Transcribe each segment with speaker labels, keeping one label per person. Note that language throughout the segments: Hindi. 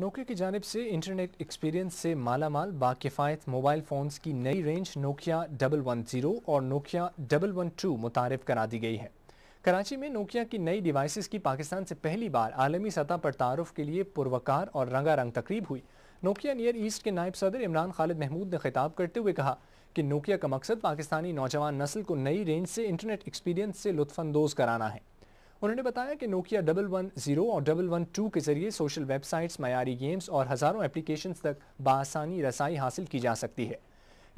Speaker 1: नोकिया की जानब से इंटरनेट एक्सपीरियंस से मालामाल बाकिफ़ायत मोबाइल फ़ोन्स की नई range Nokia double one zero और नोकिया डबल वन टू मुतारफ़ करा दी गई है कराची में नोकिया की नई डिवाइसेस की पाकिस्तान से पहली बार आलमी सतह पर तारफ़ के लिए पुरवकार और रंगारंग तकरीब हुई नोकिया नियर ईस्ट के नायब सदर इमरान खालिद महमूद ने खिताब करते हुए कहा कि नोकिया का मकसद पाकिस्तानी नौजवान नस्ल को नई रेंज से इंटरनेट एक्सपीरियंस से लुफानंदोज़ कराना है उन्होंने बताया कि नोकिया डबल वन जीरो और डबल वन टू के जरिए सोशल वेबसाइट्स मयारी गेम्स और हज़ारों एप्लीकेशंस तक बासानी रसाई हासिल की जा सकती है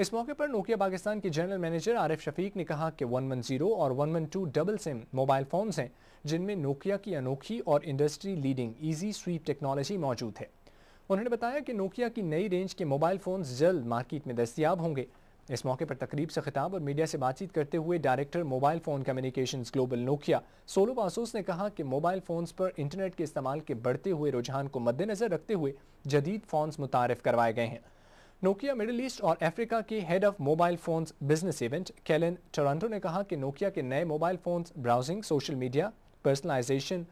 Speaker 1: इस मौके पर नोकिया पाकिस्तान के जनरल मैनेजर आरिफ शफीक ने कहा कि वन वन जीरो और one one two double SIM mobile phones हैं जिनमें नोकिया की अनोखी और industry leading easy swipe technology मौजूद है उन्होंने बताया कि नोकिया की नई रेंज के मोबाइल फ़ोन्स जल्द मार्केट में दस्तियाब होंगे इस मौके पर तकरीब से खिताब और मीडिया से बातचीत करते हुए director mobile phone communications global Nokia सोलो पासोस ने कहा कि मोबाइल फ़ोन्स पर इंटरनेट के इस्तेमाल के बढ़ते हुए रुझान को मद्देनज़र रखते हुए जदीद फ़ोन्स मुतारफ़ करवाए गए हैं नोकिया मिडिल ईस्ट और अफ्रीका के head of mobile phones business इवेंट कैलन टोरंटो ने कहा कि नोकिया के नए mobile phones browsing social media personalisation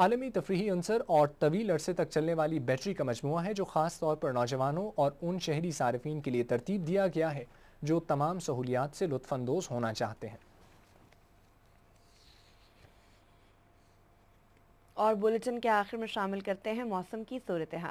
Speaker 1: आलमी तफरी अंसर और तवील अरसे तक चलने वाली बैटरी का मजमू है जो खास तौर पर नौजवानों और उन शहरी सार्फिन के लिए तरतीब दिया गया है जो तमाम सहूलियात से लुफानंदोज़ होना चाहते हैं और बुलेटिन के आखिर में शामिल करते हैं मौसम की सूरत हाल